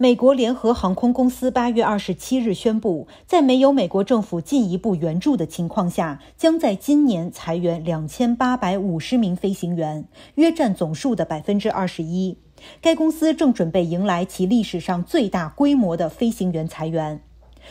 美国联合航空公司八月二十七日宣布，在没有美国政府进一步援助的情况下，将在今年裁员两千八百五十名飞行员，约占总数的百分之二十一。该公司正准备迎来其历史上最大规模的飞行员裁员。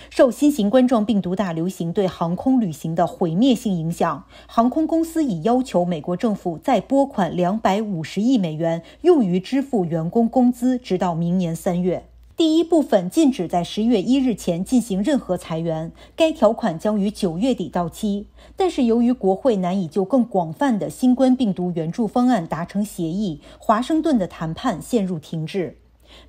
受新型冠状病毒大流行对航空旅行的毁灭性影响，航空公司已要求美国政府再拨款两百五十亿美元，用于支付员工工资，直到明年三月。第一部分禁止在十月一日前进行任何裁员，该条款将于九月底到期。但是由于国会难以就更广泛的新冠病毒援助方案达成协议，华盛顿的谈判陷入停滞。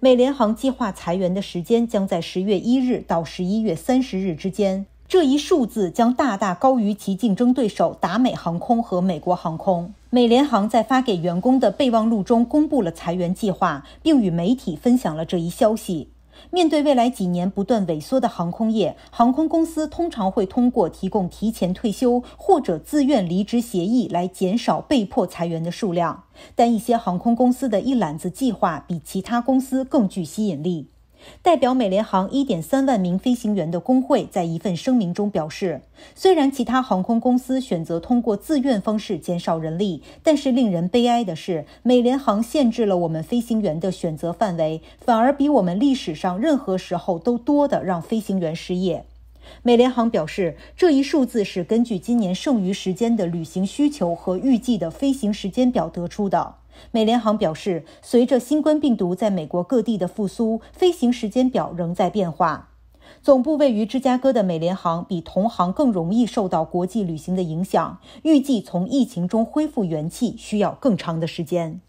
美联航计划裁员的时间将在十月一日到十一月三十日之间。这一数字将大大高于其竞争对手达美航空和美国航空。美联航在发给员工的备忘录中公布了裁员计划，并与媒体分享了这一消息。面对未来几年不断萎缩的航空业，航空公司通常会通过提供提前退休或者自愿离职协议来减少被迫裁员的数量。但一些航空公司的一揽子计划比其他公司更具吸引力。代表美联航1.3万名飞行员的工会在一份声明中表示，虽然其他航空公司选择通过自愿方式减少人力，但是令人悲哀的是，美联航限制了我们飞行员的选择范围，反而比我们历史上任何时候都多的让飞行员失业。美联航表示，这一数字是根据今年剩余时间的旅行需求和预计的飞行时间表得出的。美联航表示，随着新冠病毒在美国各地的复苏，飞行时间表仍在变化。总部位于芝加哥的美联航比同行更容易受到国际旅行的影响，预计从疫情中恢复元气需要更长的时间。